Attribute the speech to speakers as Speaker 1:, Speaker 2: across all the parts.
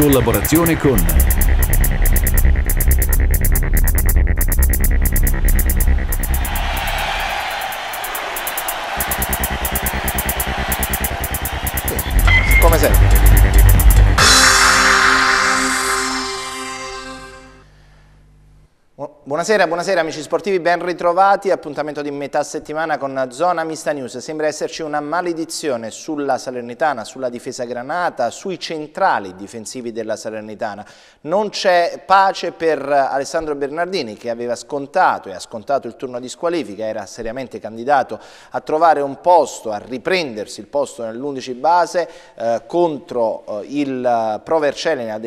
Speaker 1: collaborazione con Come sempre Buonasera, buonasera amici sportivi, ben ritrovati. Appuntamento di metà settimana con Zona Mista News. Sembra esserci una maledizione sulla Salernitana, sulla difesa granata, sui centrali difensivi della Salernitana. Non c'è pace per Alessandro Bernardini che aveva scontato e ha scontato il turno di squalifica, era seriamente candidato a trovare un posto, a riprendersi il posto nell'11 base eh, contro eh, il Pro Vercelli nella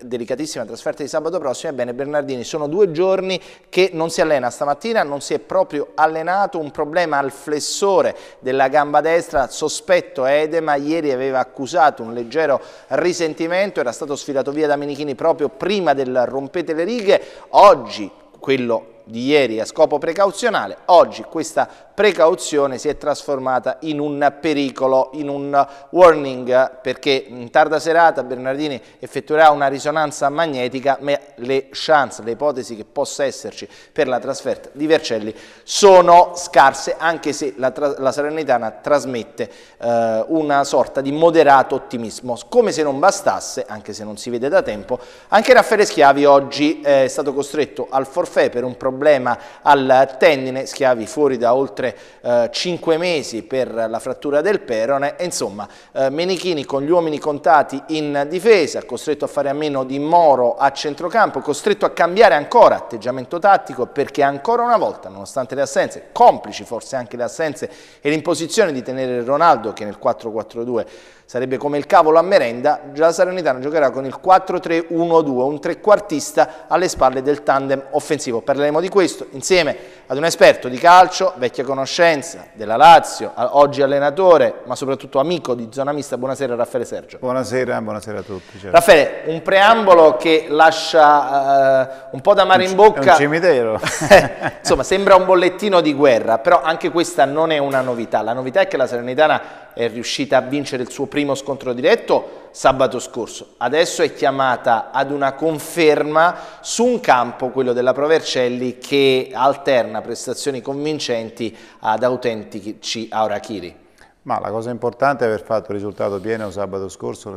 Speaker 1: delicatissima trasferta di sabato prossimo. Ebbene Bernardini sono due giorni che non si allena stamattina, non si è proprio allenato, un problema al flessore della gamba destra, sospetto edema, ieri aveva accusato un leggero risentimento, era stato sfilato via da Menichini proprio prima del rompete le righe, oggi quello di ieri a scopo precauzionale, oggi questa precauzione si è trasformata in un pericolo, in un warning, perché in tarda serata Bernardini effettuerà una risonanza magnetica, ma le chance, le ipotesi che possa esserci per la trasferta di Vercelli sono scarse, anche se la, la Salernitana trasmette eh, una sorta di moderato ottimismo. Come se non bastasse, anche se non si vede da tempo, anche Raffaele Schiavi oggi eh, è stato costretto al forfè per un problema problema al tendine, Schiavi fuori da oltre eh, 5 mesi per la frattura del perone insomma eh, Menichini con gli uomini contati in difesa, costretto a fare a meno di Moro a centrocampo, costretto a cambiare ancora atteggiamento tattico perché ancora una volta, nonostante le assenze, complici forse anche le assenze e l'imposizione di tenere Ronaldo che nel 4-4-2 sarebbe come il cavolo a merenda, già la Salernitana giocherà con il 4-3-1-2, un trequartista alle spalle del tandem offensivo. Parleremo di questo insieme ad un esperto di calcio, vecchia conoscenza della Lazio, oggi allenatore, ma soprattutto amico di Zona Mista. Buonasera Raffaele Sergio. Buonasera, buonasera a tutti. Certo. Raffaele, un preambolo che lascia uh, un po' d'amare in bocca. È un cimitero. Insomma, sembra un bollettino di guerra, però anche questa non è una novità. La novità è che la Serenitana è riuscita a vincere il suo primo scontro diretto sabato scorso. Adesso è chiamata ad una conferma su un campo, quello della Provercelli, che alterna prestazioni convincenti ad autentici Aurachiri.
Speaker 2: Ma la cosa importante è aver fatto il risultato pieno sabato scorso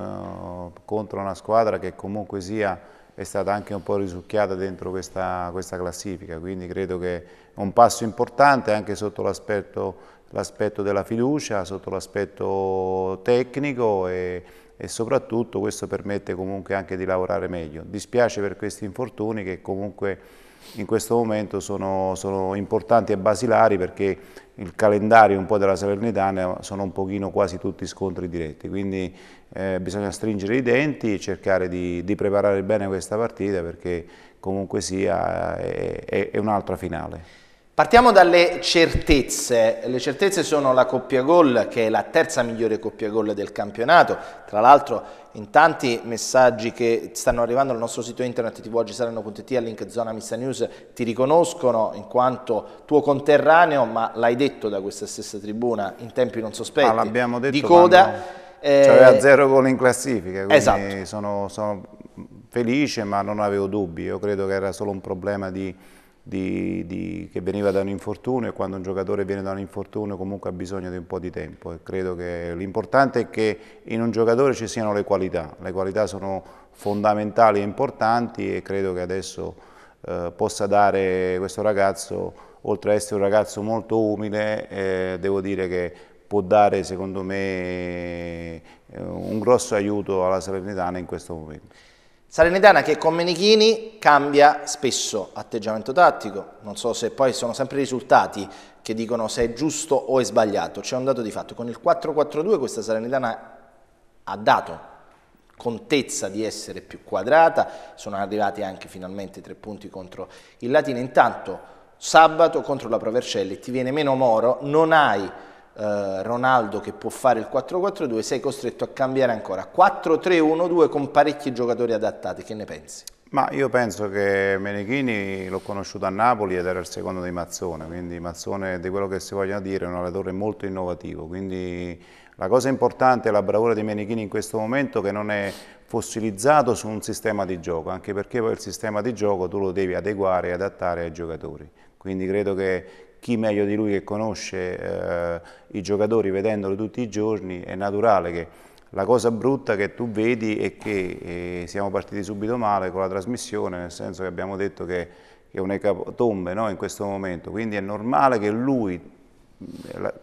Speaker 2: eh, contro una squadra che comunque sia è stata anche un po' risucchiata dentro questa, questa classifica, quindi credo che è un passo importante anche sotto l'aspetto della fiducia, sotto l'aspetto tecnico e e soprattutto questo permette comunque anche di lavorare meglio. Dispiace per questi infortuni che comunque in questo momento sono, sono importanti e basilari perché il calendario un po' della Salernitana sono un pochino quasi tutti scontri diretti, quindi eh, bisogna stringere i denti e cercare di, di, preparare bene questa partita perché comunque sia eh, è, è, un'altra finale.
Speaker 1: Partiamo dalle certezze. Le certezze sono la coppia gol, che è la terza migliore coppia gol del campionato. Tra l'altro, in tanti messaggi che stanno arrivando al nostro sito internet tvogisaranno.it al link zona Missa News ti riconoscono in quanto tuo conterraneo, ma l'hai detto da questa stessa tribuna in tempi non sospetti. Ah, l'abbiamo detto. Di coda. Quando... Eh, cioè, aveva
Speaker 2: zero gol in classifica, quindi esatto. sono, sono felice, ma non avevo dubbi. Io credo che era solo un problema di di, di, che veniva da un infortunio e quando un giocatore viene da un infortunio comunque ha bisogno di un po' di tempo e credo che l'importante è che in un giocatore ci siano le qualità, le qualità sono fondamentali e importanti e credo che adesso eh, possa dare questo ragazzo, oltre ad essere un ragazzo molto umile, eh, devo dire che può dare secondo me eh, un grosso aiuto alla Salernitana
Speaker 1: in questo momento. Salernitana che con Menichini cambia spesso atteggiamento tattico, non so se poi sono sempre i risultati che dicono se è giusto o è sbagliato, c'è un dato di fatto, con il 4-4-2 questa Salernitana ha dato contezza di essere più quadrata, sono arrivati anche finalmente tre punti contro il Latina, intanto sabato contro la Provercelli ti viene meno Moro, non hai eh, Ronaldo che può fare il 4-4-2, sei costretto a cambiare ancora 4-3-1-2 con parecchi giocatori adattati, che ne pensi?
Speaker 2: Ma io penso che Menechini l'ho conosciuto a Napoli ed era il secondo di Mazzone, quindi Mazzone di quello che si voglia dire è un allenatore molto innovativo, quindi la cosa importante è la bravura di Menechini in questo momento che non è fossilizzato su un sistema di gioco, anche perché poi il sistema di gioco tu lo devi adeguare e adattare ai giocatori. Quindi credo che, chi meglio di lui che conosce eh, i giocatori vedendoli tutti i giorni, è naturale che la cosa brutta che tu vedi è che eh, siamo partiti subito male con la trasmissione, nel senso che abbiamo detto che, che è un'ecatombe no, in questo momento, quindi è normale che lui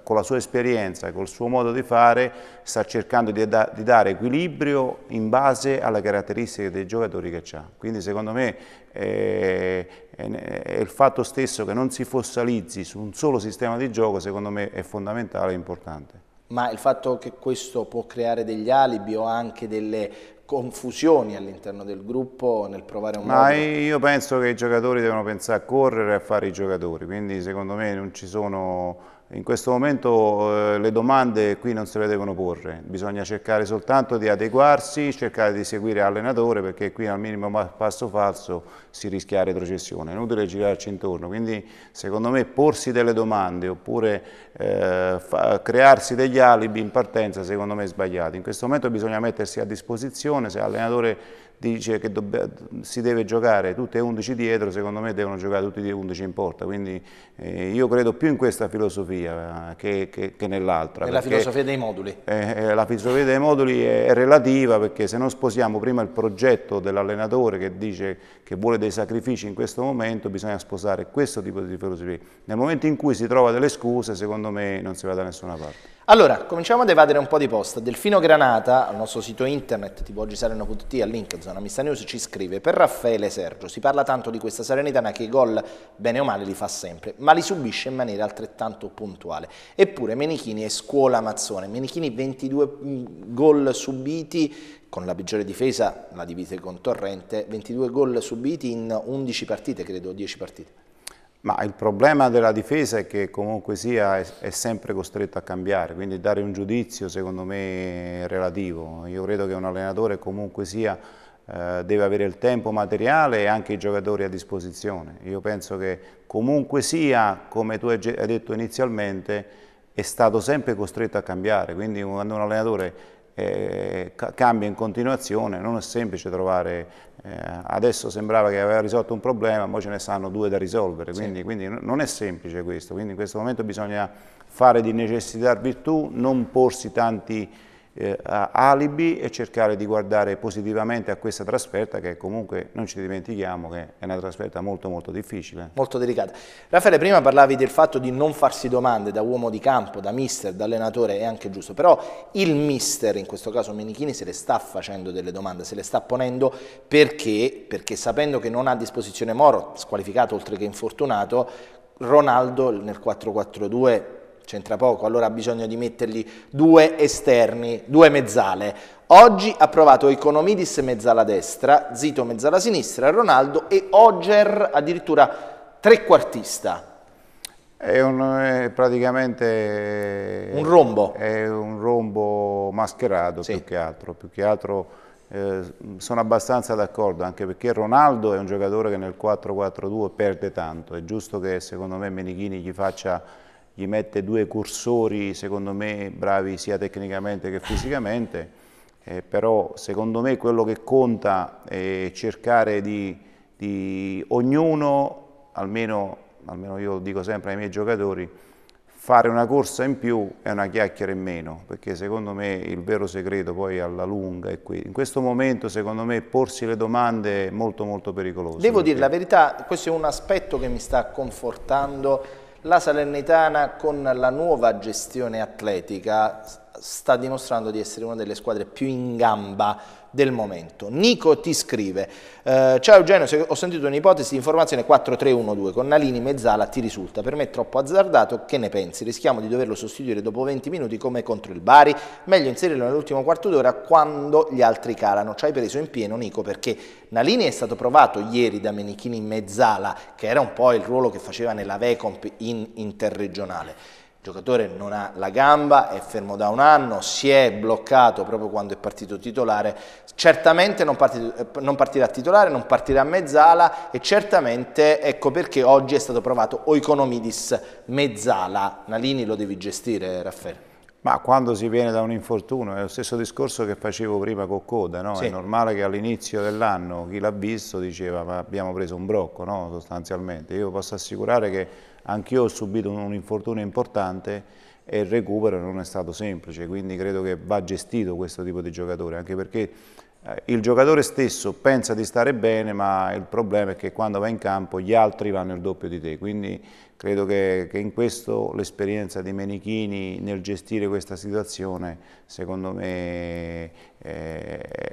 Speaker 2: con la sua esperienza, col suo modo di fare, sta cercando di, da, di dare equilibrio in base alle caratteristiche dei giocatori che ha. Quindi secondo me eh, eh, il fatto stesso che non si focalizzi su un solo sistema di gioco, secondo me è fondamentale e importante.
Speaker 1: Ma il fatto che questo può creare degli alibi o anche delle confusioni all'interno del gruppo nel provare un modo? Ma modo?
Speaker 2: Io penso che i giocatori devono pensare a correre e a fare i giocatori, quindi secondo me non ci sono in questo momento eh, le domande qui non se le devono porre, bisogna cercare soltanto di adeguarsi, cercare di seguire l'allenatore perché qui al minimo passo falso si rischia retrocessione, è inutile girarci intorno, quindi secondo me porsi delle domande oppure eh, crearsi degli alibi in partenza secondo me è sbagliato. In questo momento bisogna mettersi a disposizione, se l'allenatore dice che si deve giocare tutte e 11 dietro, secondo me devono giocare tutti e 11 in porta, quindi eh, io credo più in questa filosofia che, che, che nell'altra. È la filosofia dei moduli. Eh, eh, la filosofia dei moduli è, è, relativa perché se non sposiamo prima il progetto dell'allenatore che dice che vuole dei sacrifici in questo momento, bisogna sposare questo tipo di filosofia. Nel momento in cui si trova delle scuse, secondo me non si va da nessuna parte.
Speaker 1: Allora, cominciamo ad evadere un po' di posta. Delfino Granata, al nostro sito internet, tipo oggisalerno.it, al link zona mista news, ci scrive Per Raffaele Sergio si parla tanto di questa Salernitana che i gol, bene o male, li fa sempre, ma li subisce in maniera altrettanto puntuale. Eppure Menichini è scuola mazzone. Menichini 22 mm, gol subiti, con la peggiore difesa, la divide con Torrente, 22 gol subiti in 11 partite, credo, 10 partite.
Speaker 2: Ma il problema della difesa è che comunque sia è, sempre costretto a cambiare, quindi dare un giudizio secondo me è relativo. Io credo che un allenatore comunque sia eh, deve avere il tempo materiale e anche i giocatori a disposizione. Io penso che comunque sia, come tu hai detto inizialmente, è stato sempre costretto a cambiare, quindi quando un allenatore eh, cambia in continuazione, non è semplice trovare, eh, adesso sembrava che aveva risolto un problema, ma ce ne stanno due da risolvere, quindi, sì. quindi non è semplice questo, quindi in questo momento bisogna fare di necessità virtù, non porsi tanti eh, alibi e cercare di guardare positivamente a questa trasferta che comunque non ci dimentichiamo che è una trasferta molto molto difficile.
Speaker 1: Molto delicata. Raffaele prima parlavi del fatto di non farsi domande da uomo di campo, da mister, da allenatore, è anche giusto, però il mister, in questo caso Menichini, se le sta facendo delle domande, se le sta ponendo perché, perché sapendo che non ha a disposizione Moro, squalificato oltre che infortunato, Ronaldo nel 4-4-2 c'entra poco, allora ha bisogno di mettergli due esterni, due mezzale. Oggi ha provato Economidis mezzala destra, Zito mezzala sinistra, Ronaldo e Oger addirittura trequartista.
Speaker 2: È, un, è praticamente... Eh, un rombo. È un rombo mascherato sì. più che altro, più che altro... Eh, sono abbastanza d'accordo anche perché Ronaldo è un giocatore che nel 4-4-2 perde tanto, è giusto che secondo me Menichini gli faccia gli mette due cursori, secondo me, bravi sia tecnicamente che fisicamente, eh, però secondo me quello che conta è cercare di, di ognuno, almeno, almeno io dico sempre ai miei giocatori, fare una corsa in più e una chiacchiera in meno, perché secondo me il vero segreto poi alla lunga è qui. In questo momento secondo me porsi le domande è molto molto pericoloso. Devo perché... dire la
Speaker 1: verità, questo è un aspetto che mi sta confortando la Salernitana con la nuova gestione atletica sta dimostrando di essere una delle squadre più in gamba del momento. Nico ti scrive, eh, ciao Eugenio, ho sentito un'ipotesi di informazione 4-3-1-2 con Nalini Mezzala, ti risulta, per me troppo azzardato, che ne pensi? Rischiamo di doverlo sostituire dopo 20 minuti come contro il Bari, meglio inserirlo nell'ultimo quarto d'ora quando gli altri calano. Ci hai preso in pieno Nico perché Nalini è stato provato ieri da Menichini Mezzala, che era un po' il ruolo che faceva nella Vecomp in interregionale giocatore non ha la gamba, è fermo da un anno, si è bloccato proprio quando è partito titolare, certamente non, partito, eh, non partirà titolare, non partirà a mezzala e certamente ecco perché oggi è stato provato Oikonomidis mezzala. Nalini lo devi gestire Raffaele.
Speaker 2: Ma quando si viene da un infortunio, è lo stesso discorso che facevo prima con Coda, no? sì. è normale che all'inizio dell'anno chi l'ha visto diceva ma abbiamo preso un brocco no? sostanzialmente, io posso assicurare che Anch'io ho subito un infortunio importante e il recupero non è stato semplice, quindi credo che va gestito questo tipo di giocatore, anche perché eh, il giocatore stesso pensa di stare bene, ma il problema è che quando va in campo gli altri vanno il doppio di te, quindi credo che, che in questo l'esperienza di Menichini nel gestire questa situazione, secondo me, è, eh,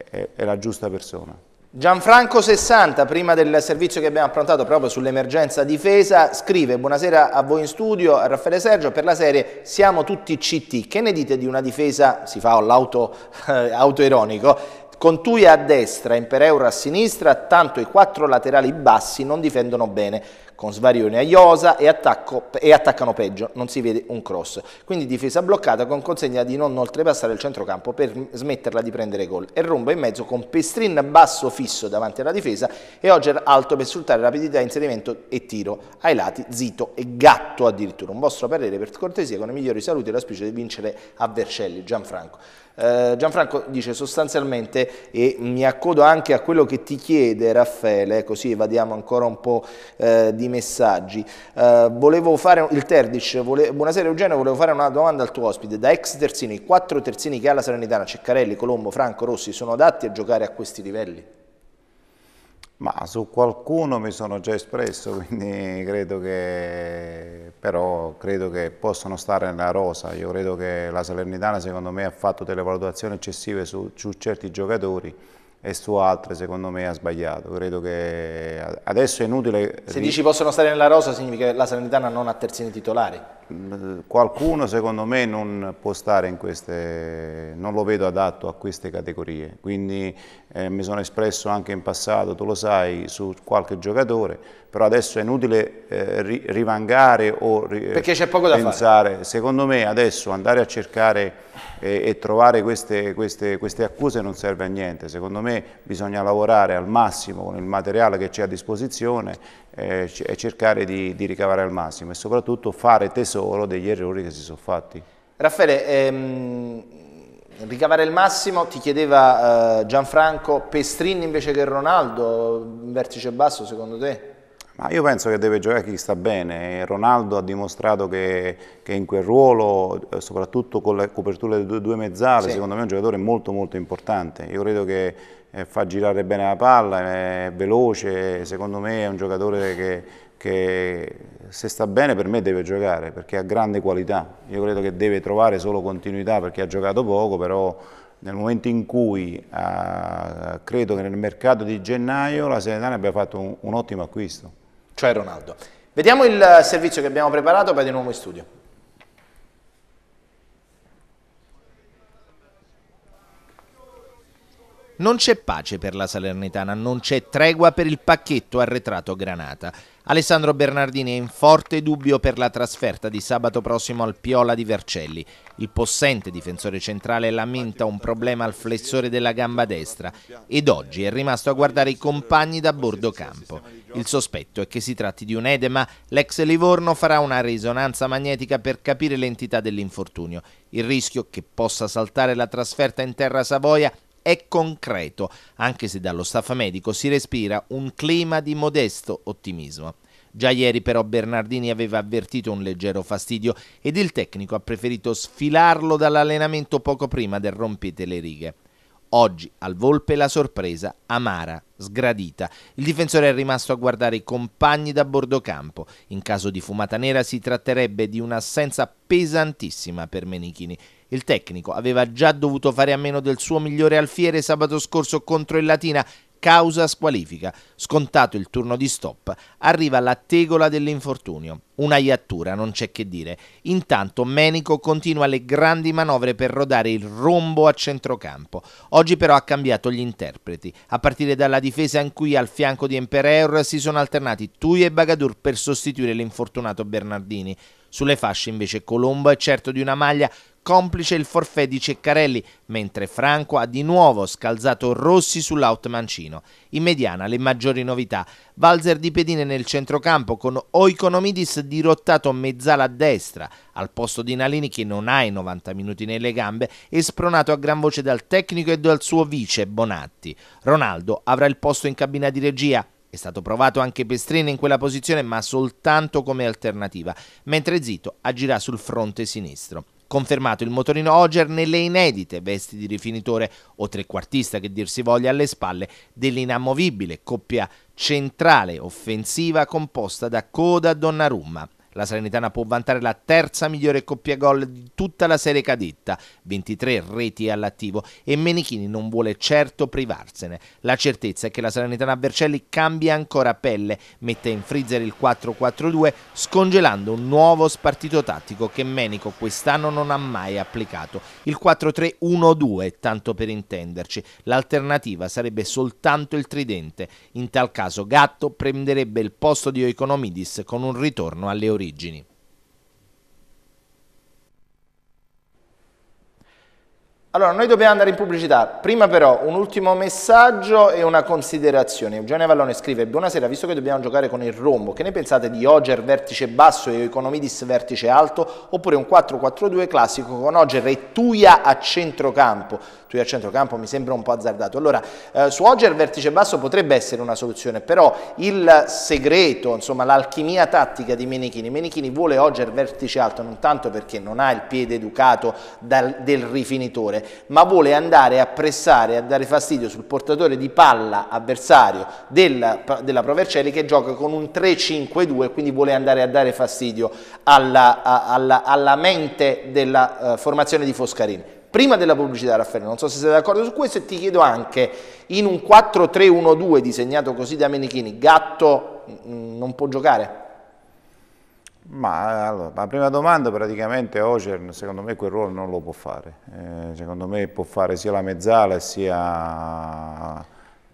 Speaker 2: è, è la giusta persona.
Speaker 1: Gianfranco 60, prima del servizio che abbiamo approntato proprio sull'emergenza difesa, scrive Buonasera a voi in studio, a Raffaele Sergio, per la serie Siamo tutti CT. Che ne dite di una difesa, si fa l'autoironico, eh, auto Contuia a destra, Impereuro a sinistra, tanto i quattro laterali bassi non difendono bene con svarione a Iosa e, attacco, e, attaccano peggio, non si vede un cross. Quindi difesa bloccata con consegna di non oltrepassare il centrocampo per smetterla di prendere gol. E rombo in mezzo con Pestrin basso fisso davanti alla difesa e Oger alto per sfruttare rapidità, inserimento e tiro ai lati, zito e gatto addirittura. Un vostro parere per cortesia con i migliori saluti e l'auspicio di vincere a Vercelli, Gianfranco. Eh, Gianfranco dice sostanzialmente, e mi accodo anche a quello che ti chiede Raffaele, così evadiamo ancora un po' eh, di messaggi, eh, volevo fare, il Terdic, vole, buonasera Eugenio, volevo fare una domanda al tuo ospite, da ex terzini, i quattro terzini che ha la Salernitana, Ceccarelli, Colombo, Franco, Rossi, sono adatti a giocare a questi livelli?
Speaker 2: Ma su qualcuno mi sono già espresso, quindi credo che, però credo che possono stare nella rosa. Io credo che la Salernitana secondo me ha fatto delle valutazioni eccessive su, su certi giocatori e su altre secondo me ha sbagliato. Credo che adesso è inutile... Se dici possono stare
Speaker 1: nella rosa significa che la Salernitana non ha terzini titolari?
Speaker 2: Mm, qualcuno secondo me non può stare in queste... non lo vedo adatto a queste categorie, quindi eh, mi sono espresso anche in passato, tu lo sai, su qualche giocatore, però adesso è inutile eh, ri rivangare o ri Perché poco da pensare. Fare. Secondo me adesso andare a cercare e, e trovare queste, queste, queste, accuse non serve a niente. Secondo me bisogna lavorare al massimo con il materiale che c'è a disposizione eh, e cercare di, di ricavare al massimo e soprattutto fare tesoro degli errori che si sono fatti.
Speaker 1: Raffaele, ehm, ricavare il massimo ti chiedeva eh, Gianfranco Pestrini invece che Ronaldo, vertice basso secondo te?
Speaker 2: Ma io penso che deve giocare chi sta bene, Ronaldo ha dimostrato che, che in quel ruolo, eh, soprattutto con la copertura delle due, due mezzale, sì. secondo me è un giocatore molto molto importante, io credo che eh, fa girare bene la palla, è veloce, secondo me è un giocatore che, che se sta bene per me deve giocare perché ha grande qualità, io credo che deve trovare solo continuità perché ha giocato poco, però nel momento in cui uh, credo che nel mercato di gennaio la Serenitana abbia fatto un, un ottimo acquisto cioè
Speaker 1: Ronaldo. Vediamo il servizio che abbiamo preparato per di nuovo in studio. Non c'è pace per la Salernitana, non c'è tregua per il pacchetto arretrato Granata. Alessandro Bernardini è in forte dubbio per la trasferta di sabato prossimo al Piola di Vercelli. Il possente difensore centrale lamenta un problema al flessore della gamba destra ed oggi è rimasto a guardare i compagni da bordo campo. Il sospetto è che si tratti di un edema. L'ex Livorno farà una risonanza magnetica per capire l'entità dell'infortunio. Il rischio che possa saltare la trasferta in terra Savoia è concreto, anche se dallo staff medico si respira un clima di modesto ottimismo. Già ieri però Bernardini aveva avvertito un leggero fastidio ed il tecnico ha preferito sfilarlo dall'allenamento poco prima del rompete le righe. Oggi al Volpe la sorpresa amara, sgradita. Il difensore è rimasto a guardare i compagni da bordo campo. In caso di fumata nera si tratterebbe di un'assenza pesantissima per Menichini, il tecnico aveva già dovuto fare a meno del suo migliore alfiere sabato scorso contro il Latina, causa squalifica. Scontato il turno di stop, arriva la tegola dell'infortunio. Una iattura, non c'è che dire. Intanto Menico continua le grandi manovre per rodare il rombo a centrocampo. Oggi però ha cambiato gli interpreti, a partire dalla difesa in cui al fianco di Empereur si sono alternati Tui e Bagadur per sostituire l'infortunato Bernardini. Sulle fasce invece Colombo è certo di una maglia complice il forfè di Ceccarelli, mentre Franco ha di nuovo scalzato Rossi sull'out mancino. In mediana le maggiori novità. Valzer di Pedine nel centrocampo con Oikonomidis dirottato mezzala a destra, al posto di Nalini che non ha i 90 minuti nelle gambe e spronato a gran voce dal tecnico e dal suo vice Bonatti. Ronaldo avrà il posto in cabina di regia, è stato provato anche Pestrini in quella posizione, ma soltanto come alternativa, mentre Zito agirà sul fronte sinistro. Confermato il motorino Oger nelle inedite vesti di rifinitore o trequartista che dir si voglia alle spalle dell'inamovibile coppia centrale offensiva composta da Coda Donnarumma. La Salernitana può vantare la terza migliore coppia gol di tutta la serie cadetta, 23 reti all'attivo e Menichini non vuole certo privarsene. La certezza è che la Salernitana Vercelli cambia ancora pelle, mette in freezer il 4-4-2 scongelando un nuovo spartito tattico che Menico quest'anno non ha mai applicato. Il 4-3-1-2, tanto per intenderci. L'alternativa sarebbe soltanto il tridente. In tal caso Gatto prenderebbe il posto di Oikonomidis con un ritorno alle origini origini. Allora, noi dobbiamo andare in pubblicità. Prima però un ultimo messaggio e una considerazione. Eugenio Vallone scrive, buonasera, visto che dobbiamo giocare con il rombo, che ne pensate di Oger vertice basso e Economidis vertice alto, oppure un 4-4-2 classico con Oger e Tuia a centrocampo? lui a centrocampo mi sembra un po' azzardato. Allora, eh, su Oger vertice basso potrebbe essere una soluzione, però il segreto, insomma, l'alchimia tattica di Menichini, Menichini vuole Oger vertice alto non tanto perché non ha il piede educato dal, del rifinitore, ma vuole andare a pressare, a dare fastidio sul portatore di palla avversario della, della Provercelli che gioca con un 3-5-2, quindi vuole andare a dare fastidio alla, alla, alla mente della uh, formazione di Foscarini prima della pubblicità Raffaele, non so se sei d'accordo su questo e ti chiedo anche in un 4-3-1-2 disegnato così da Menichini, Gatto mm, mm, non può giocare?
Speaker 2: Ma allora, la prima domanda praticamente Ocer secondo me quel ruolo non lo può fare, eh, secondo me può fare sia la mezzala sia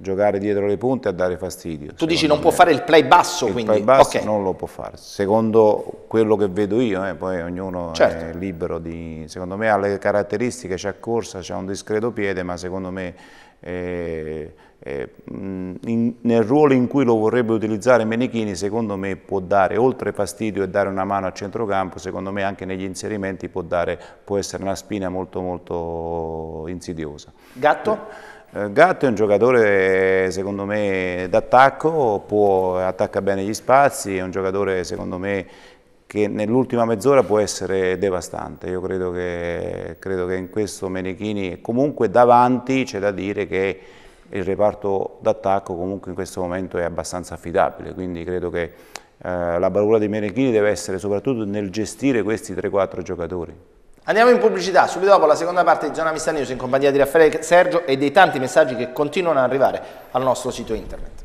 Speaker 2: giocare dietro le punte a dare fastidio. Tu dici non me. può fare il play basso, il quindi? Il play basso okay. non lo può fare, secondo quello che vedo io, eh, poi ognuno certo. è libero di... Secondo me ha le caratteristiche, c'è corsa, c'è un discreto piede, ma secondo me eh, eh, in, nel ruolo in cui lo vorrebbe utilizzare Menichini, secondo me può dare, oltre fastidio e dare una mano a centrocampo, secondo me anche negli inserimenti può, dare, può essere una spina molto molto insidiosa.
Speaker 1: Gatto?
Speaker 2: Eh, Gatto è un giocatore secondo me d'attacco, attacca bene gli spazi, è un giocatore secondo me che nell'ultima mezz'ora può essere devastante. Io credo che, credo che in questo Menechini comunque davanti c'è da dire che il reparto d'attacco comunque in questo momento è abbastanza affidabile, quindi credo che eh, la bravura di Menechini deve essere soprattutto nel gestire questi 3-4 giocatori.
Speaker 1: Andiamo in pubblicità, subito dopo la seconda parte di Zona Mista News in compagnia di Raffaele Sergio e dei tanti messaggi che continuano ad arrivare al nostro sito internet.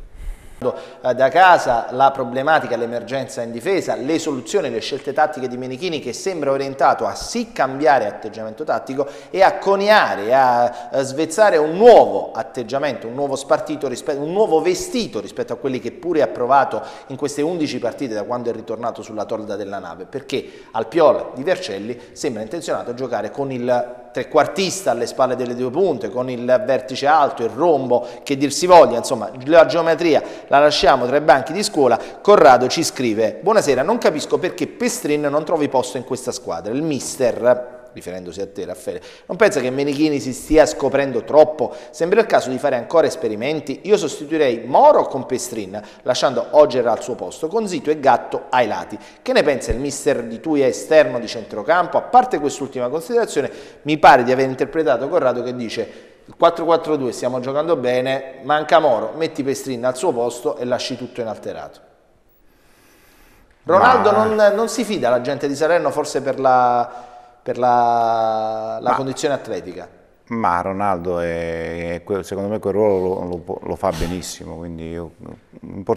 Speaker 1: Eh, da casa la problematica, l'emergenza in difesa, le soluzioni, le scelte tattiche di Menichini che sembra orientato a sì cambiare atteggiamento tattico e a coniare, a svezzare un nuovo atteggiamento, un nuovo spartito, un nuovo vestito rispetto a quelli che pure ha provato in queste 11 partite da quando è ritornato sulla torda della nave, perché al Piola di Vercelli sembra intenzionato a giocare con il trequartista alle spalle delle due punte, con il vertice alto, il rombo, che dir si voglia, insomma la geometria la lasciamo tra i banchi di scuola, Corrado ci scrive, buonasera, non capisco perché Pestrin non trovi posto in questa squadra, il mister riferendosi a te Raffaele, non pensa che Menichini si stia scoprendo troppo? Sembra il caso di fare ancora esperimenti? Io sostituirei Moro con Pestrin, lasciando Oger al suo posto, con Zito e Gatto ai lati. Che ne pensa il mister di Tui esterno di centrocampo? A parte quest'ultima considerazione, mi pare di aver interpretato Corrado che dice il 4-4-2 stiamo giocando bene, manca Moro, metti Pestrin al suo posto e lasci tutto inalterato. Ronaldo Ma... non, non, si fida la gente di Salerno forse per la, per la, la ma, condizione atletica.
Speaker 2: Ma Ronaldo, è, è, secondo me, quel ruolo lo, lo, lo fa benissimo. Io,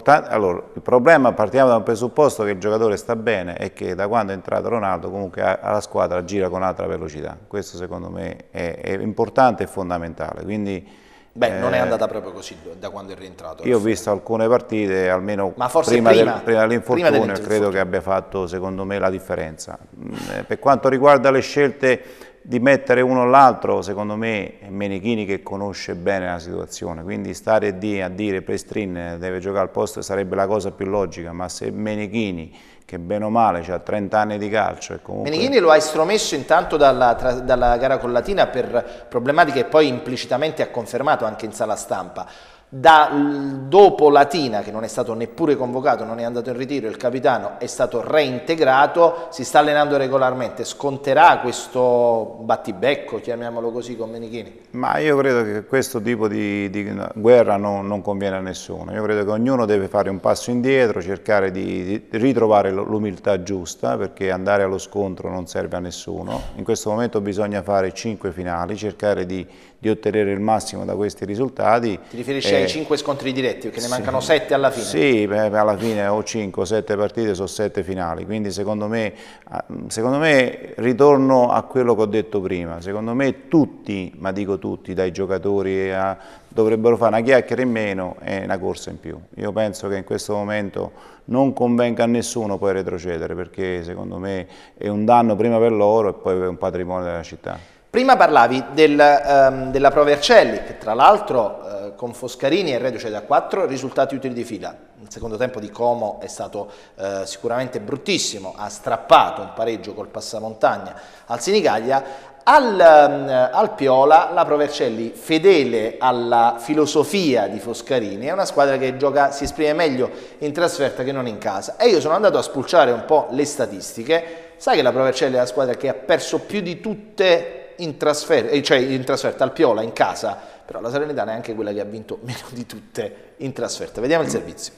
Speaker 2: allora, il problema, partiamo da un presupposto che il giocatore sta bene e che da quando è entrato Ronaldo comunque alla squadra gira con altra velocità. Questo secondo me è, è importante e fondamentale. Quindi, Beh, non è eh, andata
Speaker 1: proprio così da quando è rientrato. Io ho
Speaker 2: visto alcune partite, almeno prima, prima, del, prima, dell'infortunio, dell credo che abbia fatto secondo me la differenza. Mm, eh, per quanto riguarda le scelte di mettere uno o l'altro, secondo me, Menichini che conosce bene la situazione, quindi stare lì a dire Prestrin deve giocare al posto sarebbe la cosa più logica, ma se Menichini, che bene o male ha 30 anni di calcio e comunque... Menichini
Speaker 1: lo ha estromesso intanto dalla, tra, dalla gara con Latina per problematiche che poi implicitamente ha confermato anche in sala stampa, da, dopo Latina, che non è stato neppure convocato, non è andato in ritiro, il capitano è stato reintegrato, si sta allenando regolarmente, sconterà questo battibecco, chiamiamolo così, con Menichini?
Speaker 2: Ma io credo che questo tipo di, di guerra non, non, conviene a nessuno, io credo che ognuno deve fare un passo indietro, cercare di, di ritrovare l'umiltà giusta, perché andare allo scontro non serve a nessuno, in questo momento bisogna fare cinque finali, cercare di di ottenere il massimo da questi risultati. Ti riferisci eh, ai
Speaker 1: 5 scontri diretti, perché ne sì, mancano 7 alla fine? Sì,
Speaker 2: beh, alla fine o 5 o 7 partite sono 7 finali, quindi secondo me, ah, secondo me ritorno a quello che ho detto prima, secondo me tutti, ma dico tutti, dai giocatori a, eh, dovrebbero fare una chiacchiera in meno e una corsa in più. Io penso che in questo momento non convenga a nessuno poi retrocedere perché secondo me è un danno prima per loro e poi per un patrimonio della città.
Speaker 1: Prima parlavi del, um, della Pro Vercelli, che tra l'altro uh, con Foscarini e Reduce da 4 risultati utili di fila. Il secondo tempo di Como è stato uh, sicuramente bruttissimo, ha strappato un pareggio col passamontagna al Sinigaglia. Al, um, al Piola la Pro Vercelli, fedele alla filosofia di Foscarini, è una squadra che gioca, si esprime meglio in trasferta che non in casa. E io sono andato a spulciare un po' le statistiche. Sai che la Pro Vercelli è la squadra che ha perso più di tutte in trasferta, eh, cioè in trasferta al Piola, in casa, però la Salernitana è anche quella che ha vinto meno di tutte in trasferta. Vediamo il servizio.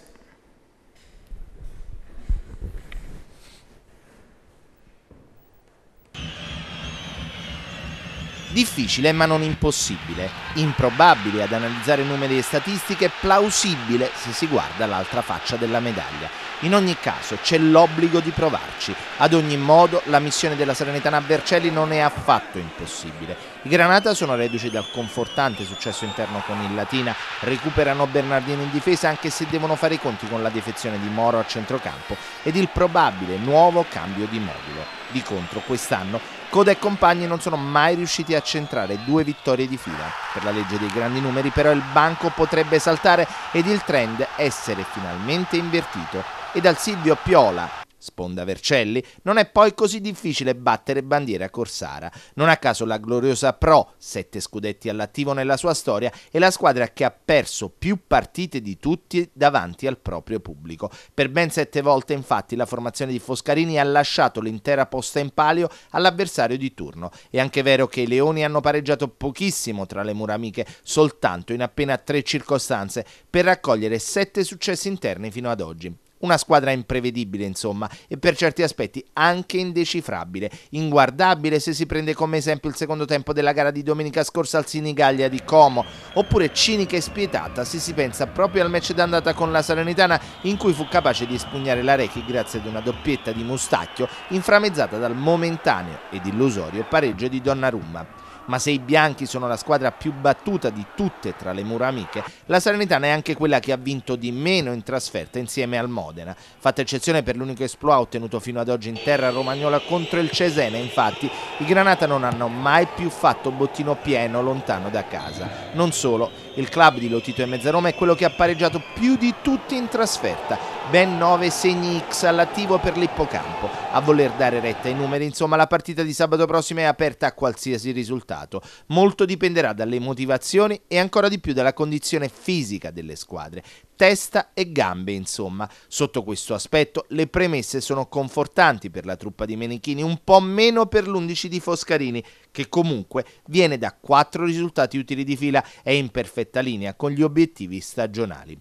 Speaker 1: Difficile ma non impossibile, improbabile ad analizzare numeri e statistiche, plausibile se si guarda l'altra faccia della medaglia. In ogni caso c'è l'obbligo di provarci. Ad ogni modo la missione della Serenità a Vercelli non è affatto impossibile i Granata sono reduci dal confortante successo interno con il Latina, recuperano Bernardino in difesa anche se devono fare i conti con la defezione di Moro a centrocampo ed il probabile nuovo cambio di modulo. Di contro quest'anno Coda e compagni non sono mai riusciti a centrare due vittorie di fila. Per la legge dei grandi numeri però il banco potrebbe saltare ed il trend essere finalmente invertito. E dal Silvio Piola Sponda Vercelli, non è poi così difficile battere bandiera a Corsara. Non a caso la gloriosa Pro, sette scudetti all'attivo nella sua storia, è la squadra che ha perso più partite di tutti davanti al proprio pubblico. Per ben sette volte, infatti, la formazione di Foscarini ha lasciato l'intera posta in palio all'avversario di turno. È anche vero che i Leoni hanno pareggiato pochissimo tra le mura amiche, soltanto in appena tre circostanze, per raccogliere sette successi interni fino ad oggi una squadra imprevedibile, insomma, e per certi aspetti anche indecifrabile, inguardabile se si prende come esempio il secondo tempo della gara di domenica scorsa al Sinigaglia di Como, oppure cinica e spietata se si pensa proprio al match d'andata con la Salernitana in cui fu capace di espugnare la Rechi grazie ad una doppietta di Mustacchio inframezzata dal momentaneo ed illusorio pareggio di Donnarumma ma se i bianchi sono la squadra più battuta di tutte tra le mura amiche, la Salernitana è anche quella che ha vinto di meno in trasferta insieme al Modena, fatta eccezione per l'unico esploit ottenuto fino ad oggi in terra romagnola contro il Cesena, infatti i Granata non hanno mai più fatto bottino pieno lontano da casa. Non solo, il club di Lotito e Mezzaroma è quello che ha pareggiato più di tutti in trasferta, ben 9 segni X all'attivo per l'Ippocampo. A voler dare retta ai numeri, insomma, la partita di sabato prossimo è aperta a qualsiasi risultato. Molto dipenderà dalle motivazioni e ancora di più dalla condizione fisica delle squadre testa e gambe, insomma. Sotto questo aspetto le premesse sono confortanti per la truppa di Menichini, un po' meno per l'11 di Foscarini, che comunque viene da quattro risultati utili di fila e in perfetta linea con gli obiettivi stagionali.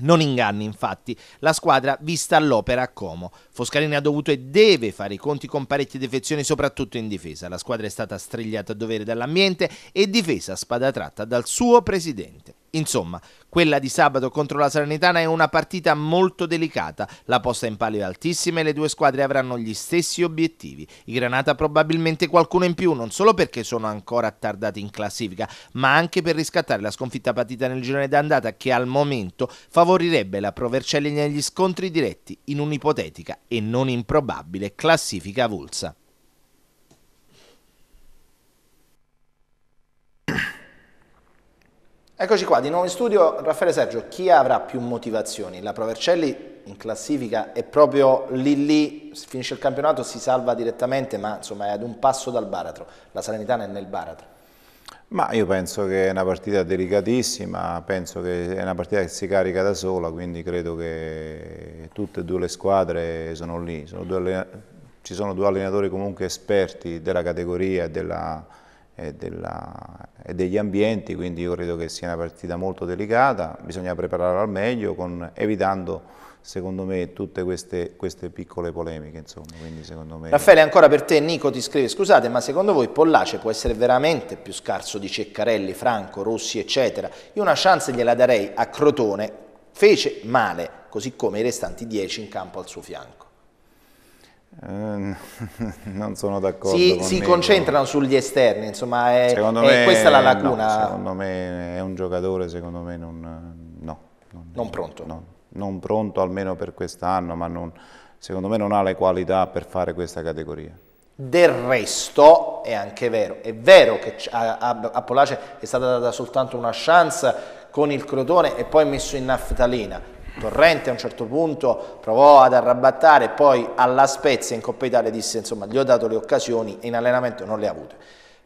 Speaker 1: Non inganni, infatti, la squadra vista all'opera a Como. Foscarini ha dovuto e deve fare i conti con parecchie defezioni, soprattutto in difesa. La squadra è stata strigliata a dovere dall'ambiente e difesa a spada tratta dal suo presidente. Insomma, quella di sabato contro la Salernitana è una partita molto delicata, la posta in palio è altissima e le due squadre avranno gli stessi obiettivi. I Granata probabilmente qualcuno in più, non solo perché sono ancora attardati in classifica, ma anche per riscattare la sconfitta partita nel girone d'andata che al momento favorirebbe la Provercelli negli scontri diretti in un'ipotetica e non improbabile classifica avulsa. Eccoci qua, di nuovo in studio, Raffaele Sergio, chi avrà più motivazioni? La Provercelli in classifica è proprio lì lì, finisce il campionato, si salva direttamente, ma insomma è ad un passo dal baratro, la Salernitana è nel baratro.
Speaker 2: Ma io penso che è una partita delicatissima, penso che è una partita che si carica da sola, quindi credo che tutte e due le squadre sono lì, sono ci sono due allenatori comunque esperti della categoria e della e, della, e, degli ambienti, quindi io credo che sia una partita molto delicata, bisogna prepararla al meglio con, evitando secondo me tutte queste, queste piccole polemiche insomma, me... Raffaele ancora
Speaker 1: per te Nico ti scrive scusate ma secondo voi Pollace può essere veramente più scarso di Ceccarelli, Franco, Rossi eccetera io una chance gliela darei a Crotone fece male così come i restanti 10 in campo al suo fianco
Speaker 2: eh, non sono d'accordo. Si, si concentrano
Speaker 1: sugli esterni, insomma, è, è questa la lacuna. No, secondo
Speaker 2: me è un giocatore, secondo me non, no,
Speaker 1: non, non pronto. No,
Speaker 2: non pronto almeno per quest'anno, ma non, secondo me non ha le qualità per fare questa categoria.
Speaker 1: Del resto è anche vero, è vero che a, a, a Polace è stata data soltanto una chance con il Crotone e poi messo in naftalina, Torrente a un certo punto provò ad arrabbattare, poi alla Spezia in Coppa Italia disse insomma gli ho dato le occasioni, e in allenamento non le ha avute.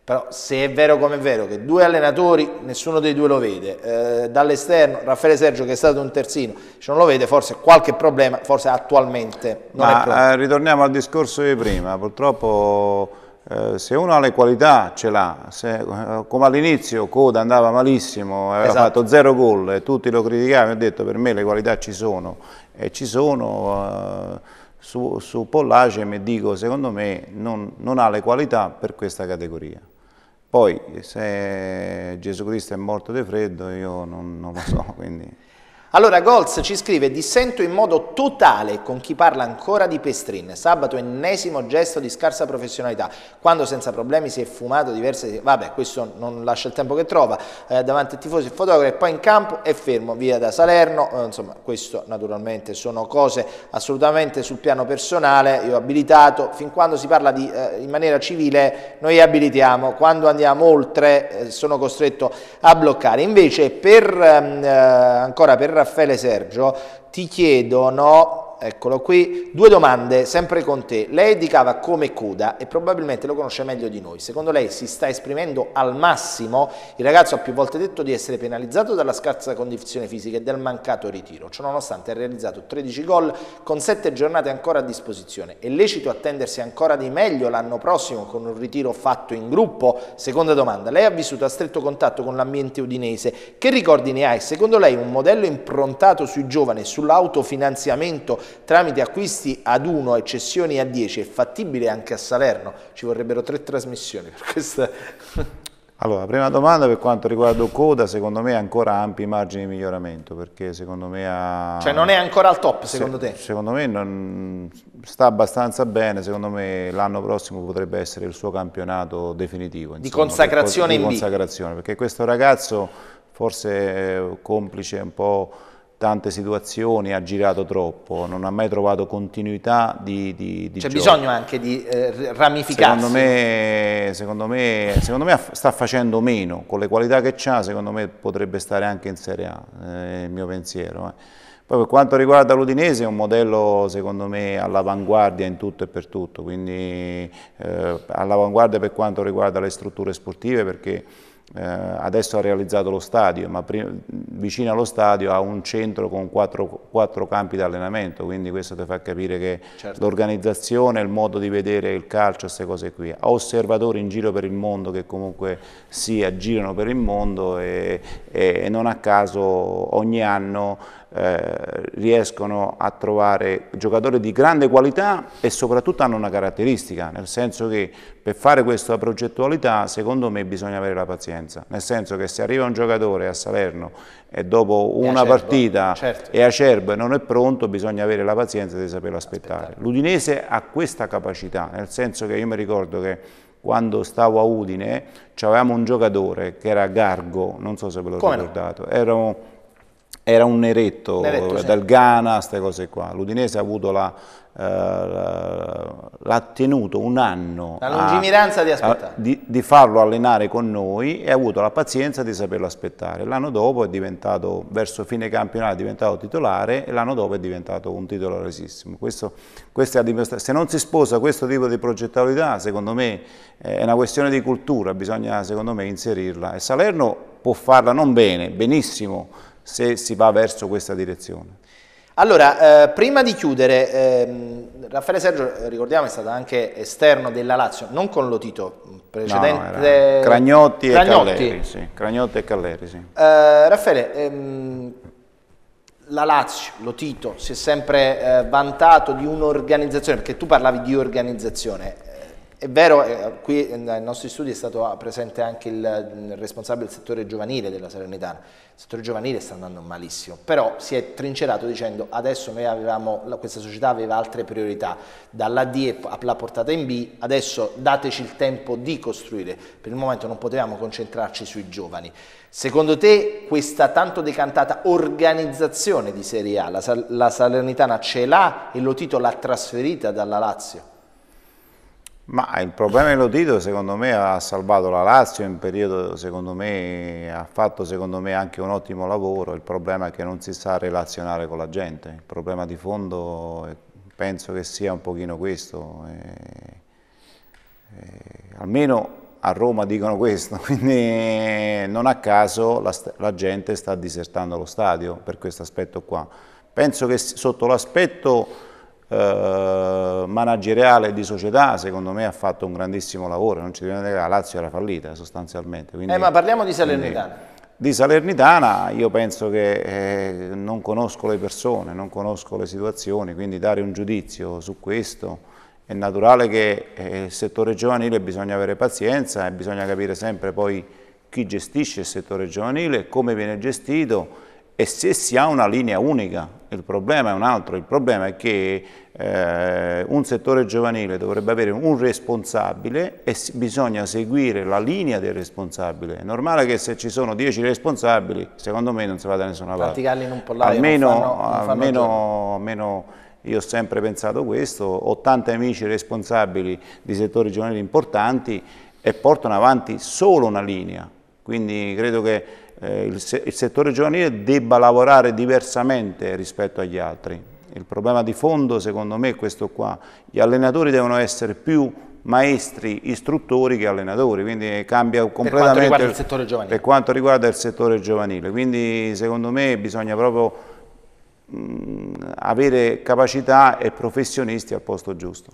Speaker 1: Però se è vero come è vero che due allenatori, nessuno dei due lo vede, eh, dall'esterno Raffaele Sergio che è stato un terzino, se non lo vede forse qualche problema, forse attualmente non Ma, è pronto.
Speaker 2: Eh, ritorniamo al discorso di prima, purtroppo eh, se uno ha le qualità ce l'ha, eh, come all'inizio Coda andava malissimo, aveva esatto. fatto zero gol e tutti lo criticavano, ho detto per me le qualità ci sono e ci sono, eh, su, su Pollace mi dico secondo me non, non ha le qualità per questa categoria. Poi se Gesù Cristo è morto di freddo io non, non lo so, quindi...
Speaker 1: Allora Golz ci scrive dissento in modo totale con chi parla ancora di Pestrin, sabato ennesimo gesto di scarsa professionalità, quando senza problemi si è fumato diverse... vabbè questo non lascia il tempo che trova, eh, davanti ai tifosi e fotografi, poi in campo e fermo, via da Salerno, eh, insomma questo naturalmente sono cose assolutamente sul piano personale, io ho abilitato, fin quando si parla di, eh, in maniera civile noi abilitiamo, quando andiamo oltre eh, sono costretto a bloccare, invece per, ehm, eh, ancora per Raffaele Sergio ti chiedono eccolo qui. Due domande, sempre con te. Lei indicava come Coda e probabilmente lo conosce meglio di noi. Secondo lei si sta esprimendo al massimo? Il ragazzo ha più volte detto di essere penalizzato dalla scarsa condizione fisica e del mancato ritiro. Ciononostante ha realizzato 13 gol con 7 giornate ancora a disposizione. È lecito attendersi ancora di meglio l'anno prossimo con un ritiro fatto in gruppo? Seconda domanda, lei ha vissuto a stretto contatto con l'ambiente udinese. Che ricordi ne hai? Secondo lei un modello improntato sui giovani e sull'autofinanziamento tramite acquisti ad 1 e cessioni a 10 è fattibile anche a Salerno? Ci vorrebbero tre trasmissioni per questa...
Speaker 2: Allora, prima domanda per quanto riguarda Coda, secondo me ha ancora ampi margini di miglioramento, perché secondo me ha... Cioè non è
Speaker 1: ancora al top secondo se, te?
Speaker 2: Secondo me non, sta abbastanza bene, secondo me l'anno prossimo potrebbe essere il suo campionato definitivo. Insomma, di consacrazione per, di consacrazione, perché questo ragazzo, forse complice un po' tante situazioni, ha girato troppo, non ha mai trovato continuità di, di, di C'è bisogno
Speaker 1: anche di eh, ramificarsi. Secondo
Speaker 2: me, secondo me, secondo me sta facendo meno, con le qualità che ha secondo me potrebbe stare anche in Serie A, eh, il mio pensiero. Eh. Poi per quanto riguarda l'Udinese è un modello secondo me all'avanguardia in tutto e per tutto, quindi eh, all'avanguardia per quanto riguarda le strutture sportive perché eh, adesso ha realizzato lo stadio, ma vicino allo stadio ha un centro con quattro, quattro, campi di allenamento, quindi questo ti fa capire che certo. l'organizzazione, il modo di vedere il calcio, queste cose qui. Ha osservatori in giro per il mondo che comunque si aggirano per il mondo e, e non a caso ogni anno eh, riescono a trovare giocatori di grande qualità e soprattutto hanno una caratteristica, nel senso che per fare questa progettualità secondo me bisogna avere la pazienza, nel senso che se arriva un giocatore a Salerno e dopo e una acerbo, partita certo. è acerbo e non è pronto bisogna avere la pazienza di saperlo aspettare. aspettare. L'Udinese ha questa capacità, nel senso che io mi ricordo che quando stavo a Udine avevamo un giocatore che era Gargo, non so se ve lo Come ricordate, no? era un neretto, neretto eh, dal sì. Ghana, queste cose qua. L'Udinese ha avuto la, eh, l'ha tenuto un anno la lungimiranza a, di, aspettare. Di, di, farlo allenare con noi e ha avuto la pazienza di saperlo aspettare. L'anno dopo è diventato, verso fine campionato, è diventato titolare e l'anno dopo è diventato un titolarissimo. Questo, se non si sposa questo tipo di progettualità, secondo me eh, è una questione di cultura, bisogna secondo me inserirla. E Salerno può farla non bene, benissimo, se si va verso questa direzione.
Speaker 1: Allora, eh, prima di chiudere, eh, Raffaele Sergio, eh, ricordiamo, è stato anche esterno della Lazio, non con Lotito, mm, precedente... No, Cragnotti, Cragnotti, e Calleri,
Speaker 2: sì. Cragnotti e Calleri, sì.
Speaker 1: Eh, Raffaele, ehm, la Lazio, Lotito, si è sempre eh, vantato di un'organizzazione, perché tu parlavi di organizzazione, è vero, eh, eh qui nei eh, nostri studi è stato presente anche il, il responsabile del settore giovanile della Salernitana. Il settore giovanile sta andando malissimo, però si è trincerato dicendo adesso noi avevamo, questa società aveva altre priorità, dalla D l'ha portata in B, adesso dateci il tempo di costruire, per il momento non potevamo concentrarci sui giovani. Secondo te questa tanto decantata organizzazione di Serie A, la, la Salernitana ce l'ha e lo titolo l'ha trasferita dalla Lazio?
Speaker 2: Ma il problema dell'Otito secondo me ha salvato la Lazio in periodo, secondo me, ha fatto secondo me anche un ottimo lavoro, il problema è che non si sa relazionare con la gente, il problema di fondo penso che sia un pochino questo, e, e, almeno a Roma dicono questo, quindi eh, non a caso la, la gente sta disertando lo stadio per questo aspetto qua. Penso che sotto l'aspetto eh, manageriale di società, secondo me ha fatto un grandissimo lavoro, non ci dobbiamo dire che la Lazio era fallita sostanzialmente. Quindi, eh, ma parliamo di eh, Salernitana. Quindi, di Salernitana io penso che eh, non conosco le persone, non conosco le situazioni, quindi dare un giudizio su questo è naturale che eh, il settore giovanile bisogna avere pazienza e bisogna capire sempre poi chi gestisce il settore giovanile, come viene gestito e se si ha una linea unica il problema è un altro, il problema è che eh, un settore giovanile dovrebbe avere un responsabile e bisogna seguire la linea del responsabile. È normale che se ci sono dieci responsabili, secondo me non si va da nessuna parte.
Speaker 1: Tanti in un pollaio almeno, non fanno, non fanno
Speaker 2: almeno io ho sempre pensato questo, ho tanti amici responsabili di settori giovanili importanti e portano avanti solo una linea. Quindi credo che eh, il, se il settore giovanile debba lavorare diversamente rispetto agli altri. Il problema di fondo secondo me è questo qua, gli allenatori devono essere più maestri istruttori che allenatori, quindi cambia completamente per quanto, il settore giovanile. per quanto riguarda il settore giovanile. Quindi secondo me bisogna proprio mh, avere capacità e professionisti al posto giusto.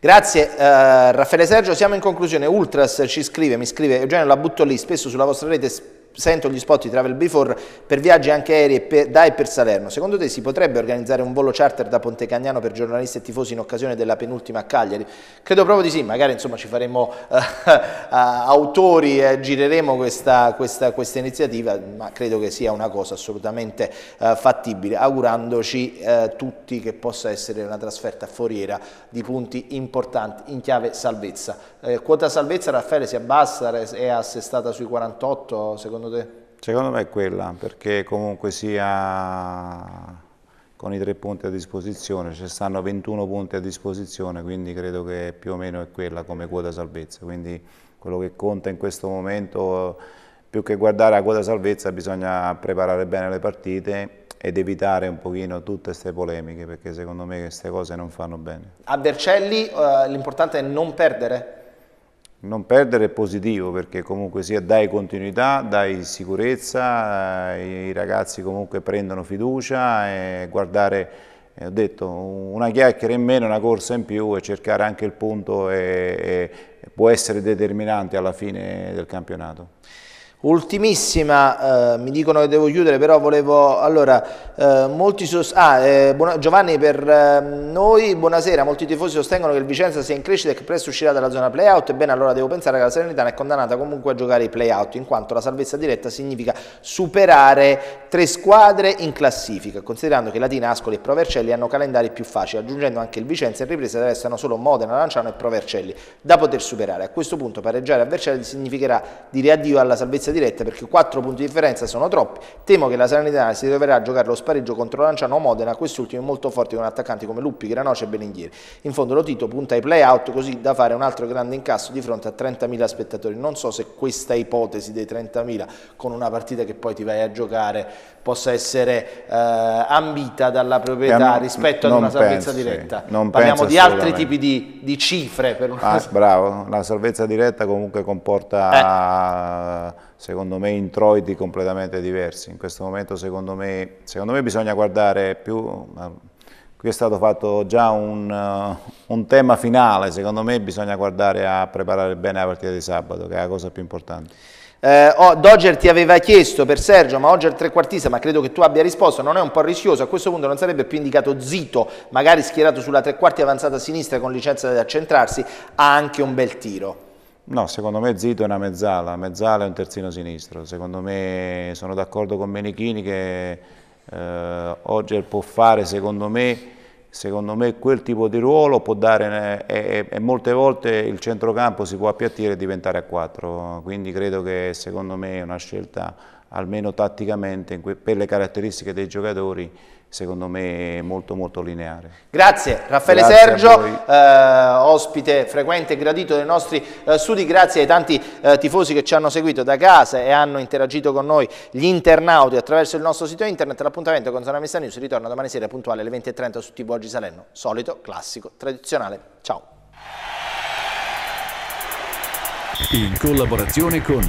Speaker 1: Grazie uh, Raffaele Sergio, siamo in conclusione, Ultras ci scrive, mi scrive Eugenio la butto lì, spesso sulla vostra rete sento gli spot di Travel Before per viaggi anche aerei da e per Salerno. Secondo te si potrebbe organizzare un volo charter da Pontecagnano per giornalisti e tifosi in occasione della penultima a Cagliari? Credo proprio di sì, magari insomma, ci faremo eh, autori, eh, gireremo questa, questa, questa, iniziativa, ma credo che sia una cosa assolutamente eh, fattibile, augurandoci eh, tutti che possa essere una trasferta foriera di punti importanti in chiave salvezza. Eh, quota salvezza Raffaele si abbassa, è assestata sui 48, secondo secondo te?
Speaker 2: Secondo me è quella, perché comunque sia con i tre punti a disposizione, ci stanno 21 punti a disposizione, quindi credo che più o meno è quella come quota salvezza, quindi quello che conta in questo momento, più che guardare a quota salvezza bisogna preparare bene le partite ed evitare un pochino tutte queste polemiche, perché secondo me queste cose non fanno bene.
Speaker 1: A Vercelli eh, l'importante è non perdere?
Speaker 2: non perdere è positivo perché comunque sia dai continuità, dai sicurezza, eh, i ragazzi comunque prendono fiducia e guardare, eh, ho detto, una chiacchiera in meno, una corsa in più e cercare anche il punto e, e può essere determinante alla fine del campionato.
Speaker 1: Ultimissima, eh, mi dicono che devo chiudere, però volevo... Allora, eh, molti ah, eh, Giovanni, per ehm, noi, buonasera, molti tifosi sostengono che il Vicenza sia in crescita e che presto uscirà dalla zona playout. ebbene allora devo pensare che la Serenitana è condannata comunque a giocare i playout, in quanto la salvezza diretta significa superare tre squadre in classifica, considerando che Latina, Ascoli e Provercelli hanno calendari più facili, aggiungendo anche il Vicenza in ripresa restano solo Modena, Lanciano e Provercelli da poter superare. A questo punto pareggiare a Vercelli significherà dire addio alla salvezza concorrenza diretta perché 4 punti di differenza sono troppi. Temo che la Salernitana si dovrà giocare lo spareggio contro Lanciano o Modena, quest'ultimo è molto forte con attaccanti come Luppi, Granoce e Belindieri. In fondo lo Tito punta ai play-out così da fare un altro grande incasso di fronte a 30.000 spettatori. Non so se questa ipotesi dei 30.000 con una partita che poi ti vai a giocare possa essere eh, ambita dalla proprietà eh, rispetto ad una salvezza diretta. Sì. Non Parliamo di altri tipi di, di cifre. Per una... ah,
Speaker 2: bravo, la salvezza diretta comunque comporta... Eh secondo me introiti completamente diversi. In questo momento secondo me, secondo me bisogna guardare più, qui è stato fatto già un, uh, un, tema finale, secondo me bisogna guardare a preparare bene la partita di sabato, che è la cosa più importante.
Speaker 1: Eh, oh, Dodger ti aveva chiesto per Sergio, ma oggi è il trequartista, ma credo che tu abbia risposto, non è un po' rischioso, a questo punto non sarebbe più indicato Zito, magari schierato sulla trequarti avanzata a sinistra con licenza di accentrarsi, ha anche un bel tiro.
Speaker 2: No, secondo me Zito è una mezzala, mezzala è un terzino sinistro, secondo me sono d'accordo con Menichini che eh, Ogger può fare secondo me, secondo me, quel tipo di ruolo, può dare e, eh, e, molte volte il centrocampo si può appiattire e diventare a quattro, quindi credo che secondo me è una scelta almeno tatticamente per le caratteristiche dei giocatori secondo me molto molto lineare.
Speaker 1: Grazie Raffaele grazie Sergio, eh, ospite frequente e gradito dei nostri eh, studi, grazie ai tanti eh, tifosi che ci hanno seguito da casa e hanno interagito con noi, gli internauti attraverso il nostro sito internet, l'appuntamento con Zona Messa News ritorna domani sera puntuale alle 20.30 su TV Oggi Salerno, solito, classico, tradizionale. Ciao! In collaborazione con